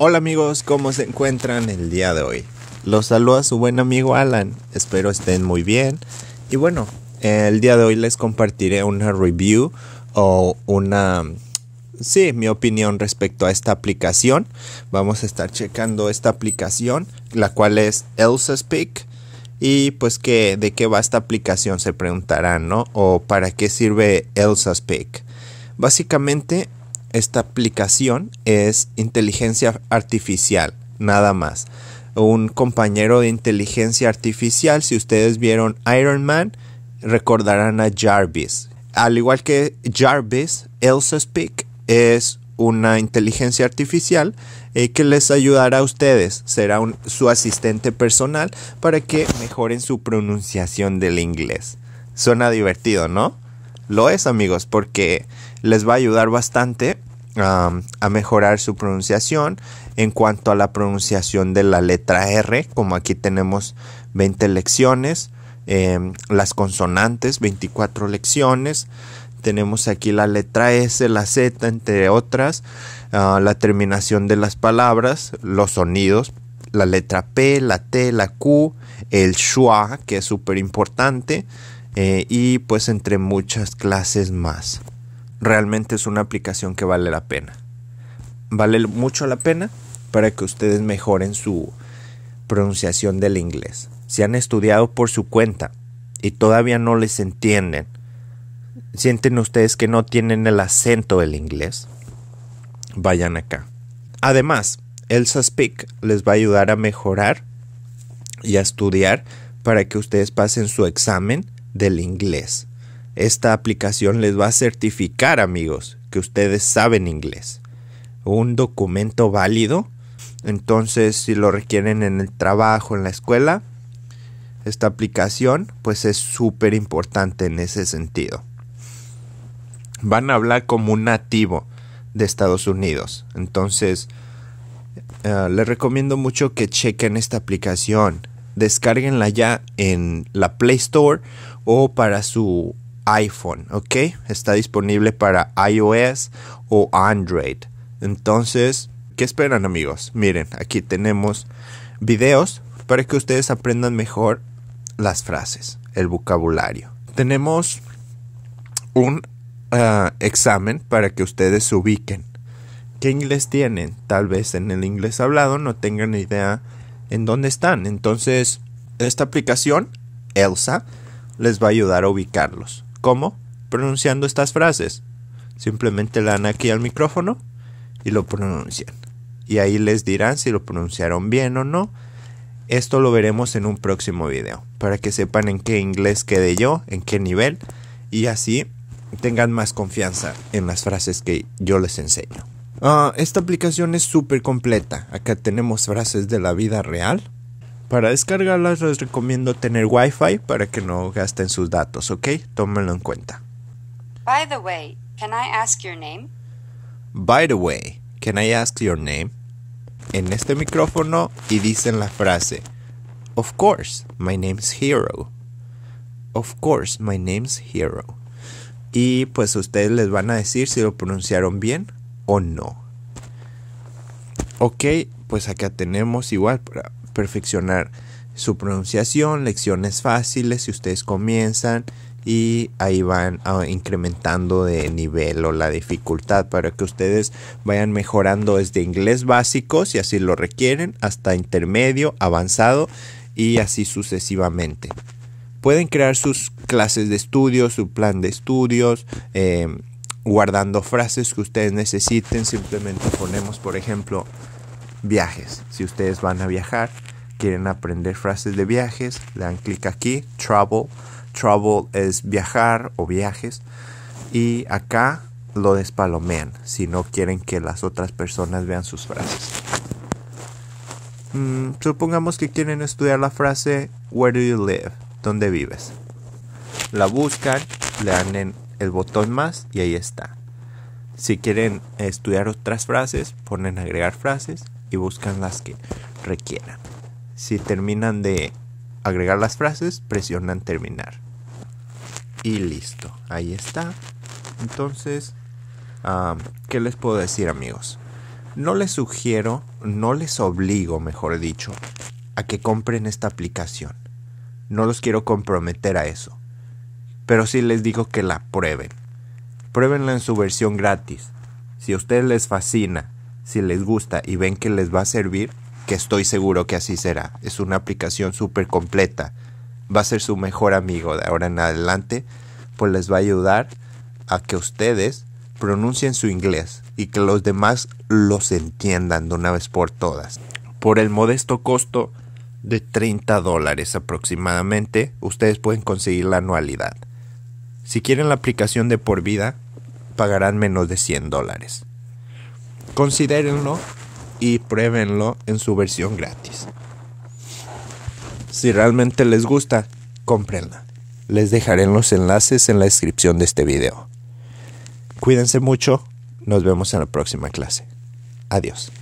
Hola amigos, ¿cómo se encuentran el día de hoy? Los saluda su buen amigo Alan, espero estén muy bien. Y bueno, el día de hoy les compartiré una review o una... Sí, mi opinión respecto a esta aplicación. Vamos a estar checando esta aplicación, la cual es Elsa Speak. Y pues que de qué va esta aplicación se preguntarán, ¿no? O para qué sirve Elsa Speak. Básicamente esta aplicación es inteligencia artificial, nada más. Un compañero de inteligencia artificial, si ustedes vieron Iron Man, recordarán a Jarvis. Al igual que Jarvis, Elsa Speak es una inteligencia artificial eh, que les ayudará a ustedes. Será su asistente personal para que mejoren su pronunciación del inglés. Suena divertido, ¿no? lo es amigos porque les va a ayudar bastante a mejorar su pronunciación en cuanto a la pronunciación de la letra R, como aquí tenemos 20 lecciones, em, las consonantes 24 lecciones, tenemos aquí la letra S, la Z, entre otras, ah, la terminación de las palabras, los sonidos, la letra P, la T, la Q, el schwa, que es súper importante, eh, y pues entre muchas clases más. Realmente es una aplicación que vale la pena. Vale mucho la pena para que ustedes mejoren su pronunciación del inglés. Si han estudiado por su cuenta y todavía no les entienden, sienten ustedes que no tienen el acento del inglés, vayan acá. Además, Elsa Speak les va a ayudar a mejorar y a estudiar para que ustedes pasen su examen del inglés. Esta aplicación les va a certificar, amigos, que ustedes saben inglés. Un documento válido. Entonces, si lo requieren en el trabajo, en la escuela, esta aplicación pues es súper importante en ese sentido. Van a hablar como un nativo de Estados Unidos. Entonces, eh, les recomiendo mucho que chequen esta aplicación. Descárguenla ya en la Play Store o para su iPhone, ¿ok? Está disponible para iOS o Android. Entonces, ¿qué esperan amigos? Miren, aquí tenemos videos para que ustedes aprendan mejor las frases, el vocabulario. Tenemos un ah, examen para que ustedes se ubiquen. ¿Qué inglés tienen? Tal vez en el inglés hablado no tengan idea en dónde están. Entonces, esta aplicación, Elsa, les va a ayudar a ubicarlos. ¿Cómo? Pronunciando estas frases. Simplemente le dan aquí al micrófono y lo pronuncian. Y ahí les dirán si lo pronunciaron bien o no. Esto lo veremos en un próximo video, para que sepan en qué inglés quede yo, en qué nivel, y así tengan más confianza en las frases que yo les enseño. Ah, esta aplicación es súper completa. Acá tenemos frases de la vida real. Para descargarlas les recomiendo tener Wi-Fi para que no gasten sus datos, ¿ok? Tómenlo en cuenta. By the way, can I ask your name? By the way, can I ask your name? En este micrófono y dicen la frase. Of course, my name's Hero. Of course, my name's Hero. Y pues ustedes les van a decir si lo pronunciaron bien o no. Ok, pues acá tenemos igual para perfeccionar su pronunciación, lecciones fáciles si ustedes comienzan y ahí van ah, incrementando de nivel o la dificultad para que ustedes vayan mejorando desde inglés básico si así lo requieren hasta intermedio, avanzado y así sucesivamente. Pueden crear sus clases de estudio, su plan de estudios, em, guardando frases que ustedes necesiten. Simplemente ponemos, por ejemplo, viajes. Si ustedes van a viajar, quieren aprender frases de viajes, le dan clic aquí, travel. Travel es viajar o viajes. Y acá lo despalomean si no quieren que las otras personas vean sus frases. Mm, supongamos que quieren estudiar la frase Where do you live? ¿Dónde vives? La buscan, le dan en el botón más y ahí está. Si quieren estudiar otras frases, ponen agregar frases y buscan las que requieran. Si terminan de agregar las frases, presionan terminar. Y listo, ahí está. Entonces, ¿qué les puedo decir amigos? No les sugiero, no les obligo, mejor dicho, a que compren esta aplicación. No los quiero comprometer a eso pero sí les digo que la prueben. Pruébenla en su versión gratis. Si a ustedes les fascina, si les gusta y ven que les va a servir, que estoy seguro que así será. Es una aplicación súper completa. Va a ser su mejor amigo de ahora en adelante, pues les va a ayudar a que ustedes pronuncien su inglés y que los demás los entiendan de una vez por todas. Por el modesto costo de 30 dólares aproximadamente, ustedes pueden conseguir la anualidad. Si quieren la aplicación de por vida, pagarán menos de 100 dólares. Considérenlo y pruébenlo en su versión gratis. Si realmente les gusta, comprenla. Les dejaré los enlaces en la descripción de este video. Cuídense mucho, nos vemos en la próxima clase. Adiós.